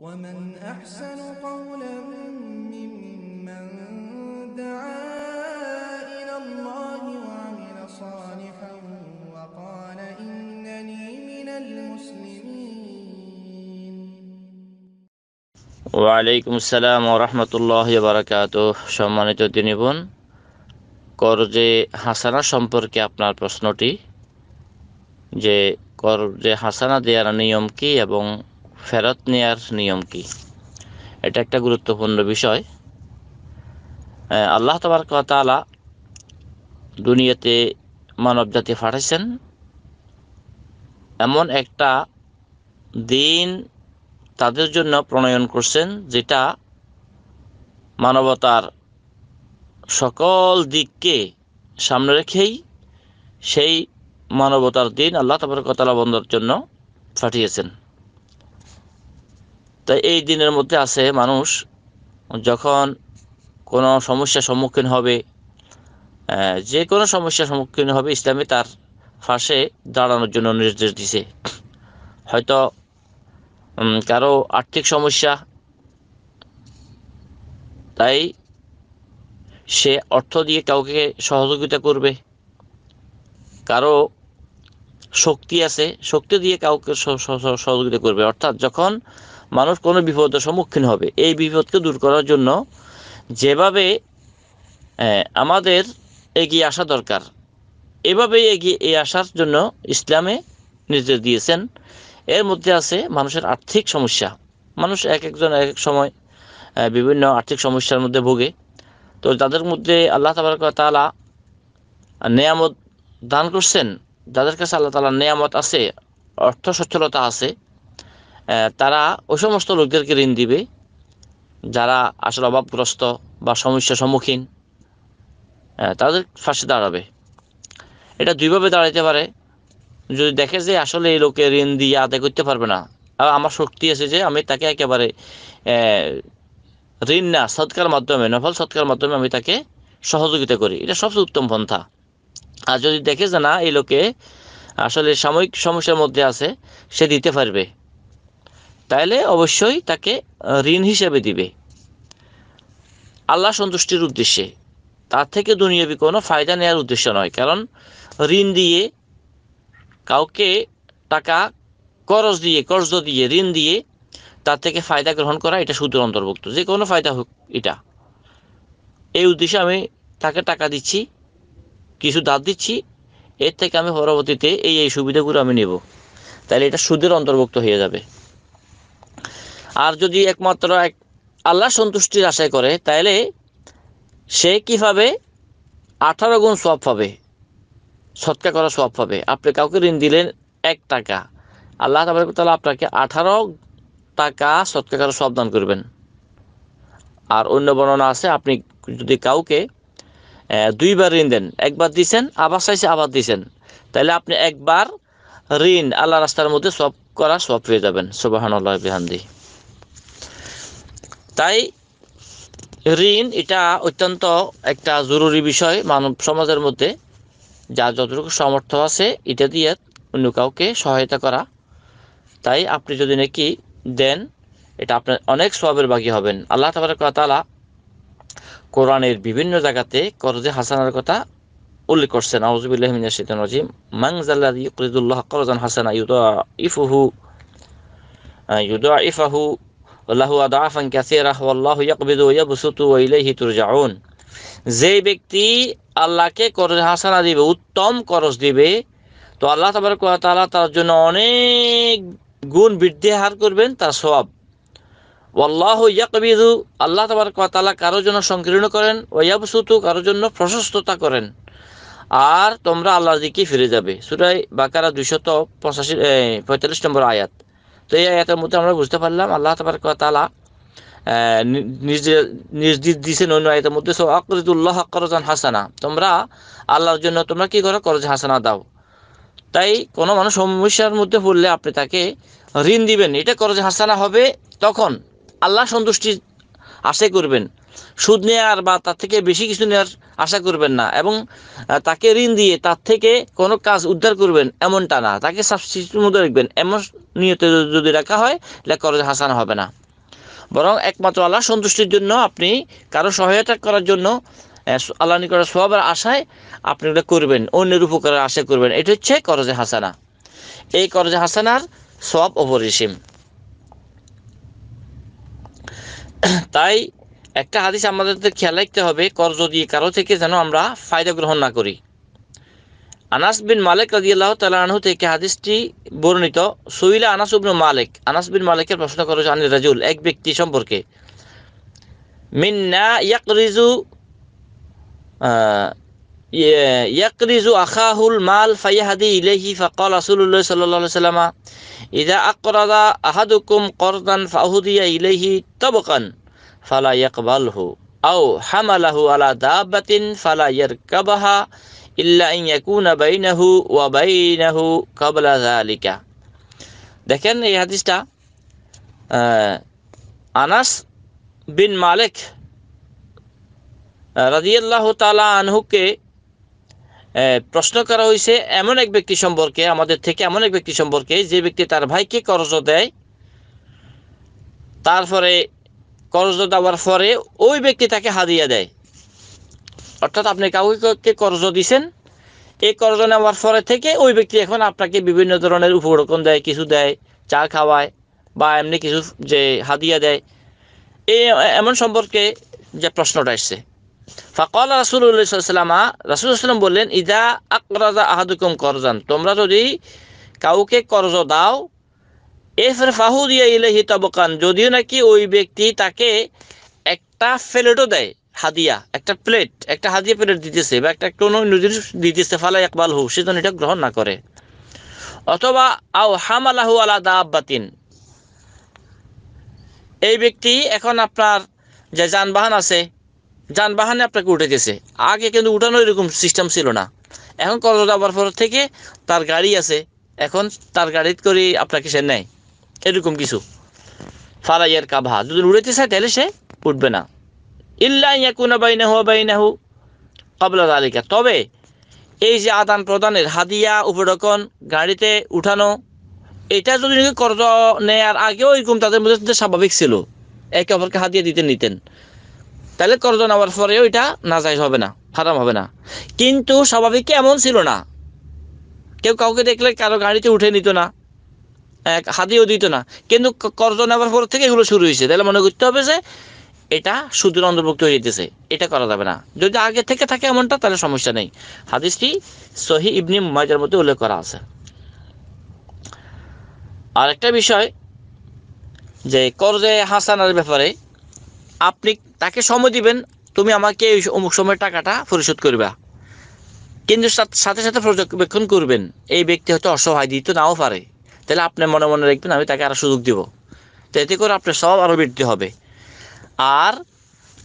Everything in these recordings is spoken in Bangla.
ومن أحسن قولا ممن دعا إلى الله وعمل صالحا وقال إنني من المسلمين ওয়ালাইকুম আসসালাম রহমতুল্লাহ বারাকাত সম্মানিত দিনী বোন করজে হাসানা সম্পর্কে আপনার প্রশ্নটি যে করজে হাসানা দেওয়ার নিয়ম কি এবং ফেরত নেয়ার নিয়ম কি এটা একটা গুরুত্বপূর্ণ বিষয় আল্লাহ তোমার তালা দুনিয়াতে মানব জাতি ফাটাইছেন এমন একটা দিন তাদের জন্য প্রণয়ন করছেন যেটা মানবতার সকল দিককে সামনে রেখেই সেই মানবতার দিন আল্লাহ তবরকতালা বন্ধর জন্য ফাটিয়েছেন তাই এই দিনের মধ্যে আছে মানুষ যখন কোনো সমস্যার সম্মুখীন হবে যে কোনো সমস্যার সম্মুখীন হবে ইসলামে তার ফাঁসে দাঁড়ানোর জন্য নির্দেশ দিছে হয়তো কারো আর্থিক সমস্যা তাই সে অর্থ দিয়ে কাউকে সহযোগিতা করবে কারো শক্তি আছে শক্তি দিয়ে কাউকে সহযোগিতা করবে অর্থাৎ যখন মানুষ কোনো বিপদের সম্মুখীন হবে এই বিপদকে দূর করার জন্য যেভাবে আমাদের এগিয়ে আসা দরকার এভাবেই এগিয়ে এই আসার জন্য ইসলামে নির্দেশ দিয়েছেন এর মধ্যে আছে মানুষের আর্থিক সমস্যা মানুষ এক একজন এক এক সময় বিভিন্ন আর্থিক সমস্যার মধ্যে ভোগে তো যাদের মধ্যে আল্লাহ তাবারক তালা নেয়ামত দান করছেন যাদের কাছে আল্লাহ তালা নেয়ামত আছে অর্থ সচ্ছলতা আছে তারা ওই সমস্ত লোকদেরকে ঋণ দিবে যারা আসলে অভাবগ্রস্ত বা সমস্যার সম্মুখীন তাদের ফাঁসে দাঁড়াবে এটা দুইভাবে দাঁড়াইতে পারে যদি দেখে যে আসলে এই লোকে ঋণ দিয়ে আদায় করতে পারবে না আর আমার শক্তি আছে যে আমি তাকে একেবারে ঋণ না সৎকার মাধ্যমে নফল সৎকার মাধ্যমে আমি তাকে সহযোগিতা করি এটা সবচেয়ে উত্তম পন্থা আর যদি দেখে যে না এই লোকে আসলে সাময়িক সমস্যার মধ্যে আছে সে দিতে পারবে তাহলে অবশ্যই তাকে ঋণ হিসেবে দিবে আল্লাহ সন্তুষ্টির উদ্দেশ্যে তার থেকে দুনিয়াবি কোনো ফায়দা নেওয়ার উদ্দেশ্য নয় কারণ ঋণ দিয়ে কাউকে টাকা করজ দিয়ে কর্জ দিয়ে ঋণ দিয়ে তার থেকে ফায়দা গ্রহণ করা এটা সুদের অন্তর্ভুক্ত যে কোনো ফায়দা হোক এটা এই উদ্দেশ্যে আমি তাকে টাকা দিচ্ছি কিছু দাঁত দিচ্ছি এর থেকে আমি পরবর্তীতে এই এই সুবিধাগুলো আমি নেব তাহলে এটা সুদের অন্তর্ভুক্ত হয়ে যাবে আর যদি একমাত্র এক আল্লাহ সন্তুষ্টির আশায় করে তাহলে সে কীভাবে আঠারো গুণ সব পাবে সৎকা করা সব পাবে আপনি কাউকে ঋণ দিলেন এক টাকা আল্লাহ তাহলে আপনাকে আঠারো টাকা সৎকা করা সব দান করবেন আর অন্য বর্ণনা আছে আপনি যদি কাউকে দুইবার ঋণ দেন একবার দিছেন আবার চাইছে আবার দিছেন তাহলে আপনি একবার ঋণ আল্লাহ রাস্তার মধ্যে সব করা সব পেয়ে যাবেন সুবাহান আল্লাহ বিহান্দি তাই ঋণ এটা অত্যন্ত একটা জরুরি বিষয় মানব সমাজের মধ্যে যা যতটুকু সামর্থ্য আছে এটা দিয়ে অন্য কাউকে সহায়তা করা তাই আপনি যদি নাকি দেন এটা আপনার অনেক স্বভাবের বাকি হবেন আল্লাহ তালা কোরআনের বিভিন্ন জায়গাতে করজে হাসানার কথা উল্লেখ করছেন আউজুবিল্লাহিনাজিম মাংজাল্লাহ ইকরিদুল্লাহ করজান হাসানা ইউদা ইফহু ইউদা ইফাহু আল্লাহ আদাফান ক্যাসিরাহ আল্লাহ ইয়াকবিদু ইয়াবসুতু ইলাইহি তুরজাউন যে ব্যক্তি আল্লাহকে করজ হাসানা দিবে উত্তম করজ দিবে তো আল্লাহ তাবার তালা তার জন্য অনেক গুণ বৃদ্ধি হার করবেন তার সব আল্লাহ ইয়াকবিদু আল্লাহ তাবার তালা কারোর জন্য সংকীর্ণ করেন ওয়াবসুতু কারোর জন্য প্রশস্ততা করেন আর তোমরা আল্লাহর দিকে ফিরে যাবে সুরাই বাকারা দুইশত পঁচাশি পঁয়তাল্লিশ নম্বর আয়াত তো এই আয়াতের মধ্যে আমরা বুঝতে পারলাম আল্লাহ তাবার তালা নির্দেশ দিয়েছেন অন্য আয়তের মধ্যে সব আকরিদুল্লাহ করজান হাসানা তোমরা আল্লাহর জন্য তোমরা কি করো করজ হাসানা দাও তাই কোনো মানুষ সমস্যার মধ্যে পড়লে আপনি তাকে ঋণ দিবেন এটা করজ হাসানা হবে তখন আল্লাহ সন্তুষ্টি আশাই করবেন সুদ নেওয়ার বা তার থেকে বেশি কিছু নেওয়ার আশা করবেন না এবং তাকে ঋণ দিয়ে তার থেকে কোনো কাজ উদ্ধার করবেন এমনটা না তাকে সাবসিডির মধ্যে রাখবেন এমন নিয়তে যদি রাখা হয় তাহলে করজ হাসান হবে না বরং একমাত্র আল্লাহ সন্তুষ্টির জন্য আপনি কারো সহায়তা করার জন্য আল্লাহ নিকট সবার আশায় আপনি ওটা করবেন অন্যের উপকারের আশা করবেন এটা হচ্ছে করজে হাসানা এই করজে হাসানার সব অপরিসীম তাই একটা হাদিস আমাদের খেয়াল রাখতে হবে কর্জ দিয়ে কারো থেকে যেন আমরা ফায়দা গ্রহণ না করি আনাস বিন মালিক রাজিয়াল্লাহ তালাহু থেকে হাদিসটি বর্ণিত সুইলা আনাস উবিন মালিক আনাস বিন মালিকের প্রশ্ন করেছে আনি রাজুল এক ব্যক্তি সম্পর্কে মিন্না রিজু يقرز أخاه المال فيهدي إليه فقال رسول الله صلى الله عليه وسلم إذا أقرض أحدكم قرضا فأهدي إليه طبقا فلا يقبله أو حمله على دابة فلا يركبها إلا أن يكون بينه وبينه قبل ذلك দেখেন এই أنس بن مالك رضي الله تعالى عنه প্রশ্ন করা হয়েছে এমন এক ব্যক্তি সম্পর্কে আমাদের থেকে এমন এক ব্যক্তি সম্পর্কে যে ব্যক্তি তার ভাইকে কর্জ দেয় তারপরে কর্জ দেওয়ার পরে ওই ব্যক্তি তাকে হাদিয়া দেয় অর্থাৎ আপনি কাউকে কর্জ দিছেন এই কর্জ নেওয়ার পরে থেকে ওই ব্যক্তি এখন আপনাকে বিভিন্ন ধরনের উপরকম দেয় কিছু দেয় চা খাওয়ায় বা এমনি কিছু যে হাদিয়া দেয় এই এমন সম্পর্কে যে প্রশ্নটা এসছে ফাকল রাসুল রাসুলাম বললেন ইদা আকরাজা আহাদুকুম করজান তোমরা যদি কাউকে কর্জ দাও এফের ফাহু দিয়া ইলেহি তবকান যদিও নাকি ওই ব্যক্তি তাকে একটা ফ্লেটও দেয় হাদিয়া একটা প্লেট একটা হাদিয়া প্লেট দিতেছে বা একটা কোনো নদীর দিতেছে ফালা একবাল হু সে এটা গ্রহণ না করে অথবা আও হামালাহু আলা দা আব্বাতিন এই ব্যক্তি এখন আপনার যে যানবাহন আছে যানবাহনে আপনাকে উঠে গেছে আগে কিন্তু উঠানো এরকম সিস্টেম ছিল না এখন কলেজ যাওয়ার পর থেকে তার গাড়ি আছে এখন তার গাড়িতে করে আপনাকে সে নেয় এরকম কিছু ফারাইয়ের কাভা যদি উড়েতে চায় তাহলে সে উঠবে না ইল্লা ইয়াকুনা বাইনা হুয়া বাইনা হু কাবলা তালিকা তবে এই যে আদান প্রদানের হাদিয়া উপরকন গাড়িতে উঠানো এটা যদি কর্জ নেয়ার আগেও এরকম তাদের মধ্যে স্বাভাবিক ছিল একে অপরকে হাদিয়া দিতে নিতেন তাহলে কর্জ নেওয়ার পরেও এটা নাজাইজ হবে না হারাম হবে না কিন্তু স্বাভাবিক এমন ছিল না কেউ কাউকে দেখলে কারো গাড়িতে উঠে নিত না হাতিও দিত না কিন্তু কর্জ নেওয়ার পর থেকে এগুলো শুরু হয়েছে তাহলে মনে করতে হবে যে এটা সুদের অন্তর্ভুক্ত হয়ে যেতেছে এটা করা যাবে না যদি আগে থেকে থাকে এমনটা তাহলে সমস্যা নেই হাদিসটি সহি ইবনি মাইজার মধ্যে উল্লেখ করা আছে আরেকটা বিষয় যে কর্জে হাসানার ব্যাপারে আপনি তাকে সময় দিবেন তুমি আমাকে এই অমুক সময়ের টাকাটা পরিশোধ করবা কিন্তু সাথে সাথে পর্যবেক্ষণ করবেন এই ব্যক্তি হয়তো অসহায় দিতে নাও পারে তাহলে আপনি মনে মনে রাখবেন আমি তাকে আরও সুযোগ দিব তো এতে করে আপনার সব আরও বৃদ্ধি হবে আর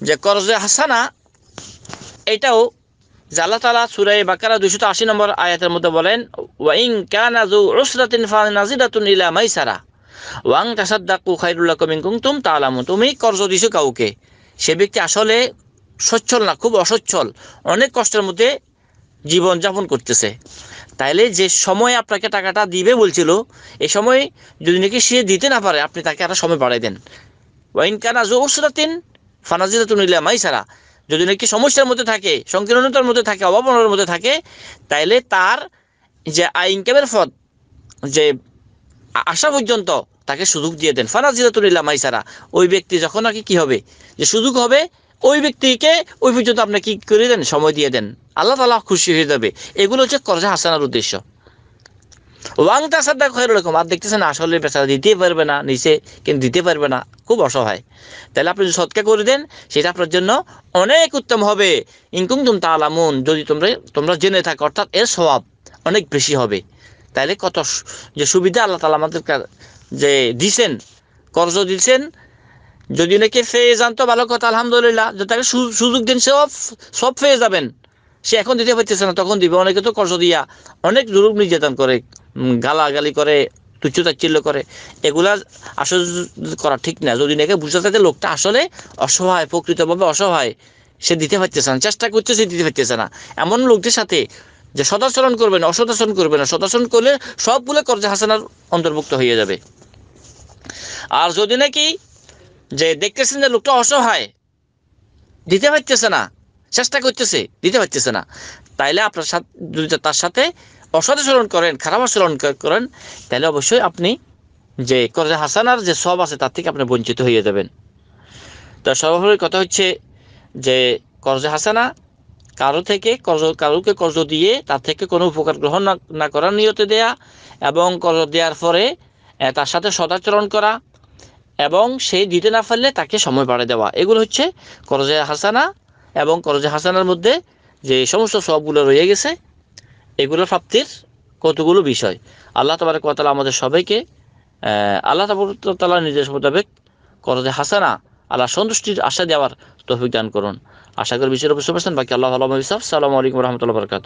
যে করজে হাসানা এটাও জাল্লা তালা সুরাই বাকারা দুশো আশি নম্বর আয়াতের মধ্যে বলেন ওয়াইং কানাজু রসরাতিন নাজিরাতুন ইলা মাইসারা ওয়াং দাকু খাইরুল্লাহ কমিন কুমতুম তালামুন তুমি কর্জ দিছো কাউকে সে ব্যক্তি আসলে সচ্ছল না খুব অসচ্ছল অনেক কষ্টের মধ্যে জীবনযাপন করতেছে তাইলে যে সময় আপনাকে টাকাটা দিবে বলছিল এ সময় যদি নাকি সে দিতে না পারে আপনি তাকে আরো সময় বাড়াই দেন ওয়াইন কানা জো ওসরাতিন ফানাজিদা তুমি মাই সারা যদি নাকি সমস্যার মধ্যে থাকে সংকীর্ণতার মধ্যে থাকে অভাবনার মধ্যে থাকে তাইলে তার যে আই ইনকামের পথ যে আসা পর্যন্ত তাকে সুযোগ দিয়ে দেন ফানাজিরাতুল্লাহ মাইসারা ওই ব্যক্তি যখন আর কি হবে যে সুযোগ হবে ওই ব্যক্তিকে ওই পর্যন্ত আপনি কি করে দেন সময় দিয়ে দেন আল্লাহ তালা খুশি হয়ে যাবে এগুলো হচ্ছে করজা হাসানার উদ্দেশ্য ওয়াং তা সাদ্দা খয়ের আর দেখতেছেন আসলে পেশা দিতে পারবে না নিচে কিন্তু দিতে পারবে না খুব অসহায় তাহলে আপনি যদি সৎকা করে দেন সেটা আপনার জন্য অনেক উত্তম হবে ইনকুম তুম তা আলামুন যদি তোমরা তোমরা জেনে থাকো অর্থাৎ এর স্বভাব অনেক বেশি হবে তাহলে কত যে সুবিধা আল্লাহ তালা আমাদের যে দিছেন কর্জ দিছেন যদি নাকি পেয়ে যান তো ভালো কথা আলহামদুলিল্লাহ যে তাকে সুযোগ দিন সব সব পেয়ে যাবেন সে এখন দিতে পারতেছে না তখন দিবে অনেকে তো কর্জ দিয়া অনেক দুরূপ নির্যাতন করে গালাগালি করে তুচ্ছ তাচ্ছিল্য করে এগুলা আসলে করা ঠিক না যদি নাকি বুঝতে থাকে লোকটা আসলে অসহায় প্রকৃতভাবে অসহায় সে দিতে পারতেছে না চেষ্টা করতেছে দিতে পারতেছে না এমন লোকদের সাথে যে সদাচরণ করবে না অসদাচরণ করবে না সদাচরণ করলে সবগুলো কর্জা হাসানার অন্তর্ভুক্ত হয়ে যাবে আর যদি নাকি যে দেখতেছেন যে লোকটা অসহায় দিতে পারতেছে না চেষ্টা করতেছে দিতে পারতেছে না তাইলে আপনার সাথে যদি তার সাথে অসদাচরণ করেন খারাপ আচরণ করেন তাহলে অবশ্যই আপনি যে কর্জা হাসানার যে সব আছে তার থেকে আপনি বঞ্চিত হয়ে যাবেন তা সর্বভাবে কথা হচ্ছে যে কর্জা হাসানা কারো থেকে কর্জ কারোকে কর্জ দিয়ে তার থেকে কোনো উপকার গ্রহণ না করার নিয়তে দেয়া এবং কর্জ দেওয়ার পরে তার সাথে সদাচরণ করা এবং সে দিতে না পারলে তাকে সময় বাড়ে দেওয়া এগুলো হচ্ছে করজে হাসানা এবং করজে হাসানার মধ্যে যে সমস্ত সবগুলো রয়ে গেছে এগুলো প্রাপ্তির কতগুলো বিষয় আল্লাহ তাবার কতলা আমাদের সবাইকে আল্লাহ তাবর তালা নির্দেশ মোতাবেক করজে হাসানা আল্লাহ সন্তুষ্টির আশা দেওয়ার তফিক দান করুন আশা করি বিষয়ের উপর শুভেচ্ছেন বাকি আল্লাহ আলম হিসাব সালামু আলাইকুম রহমতুল্লাহ বরকাত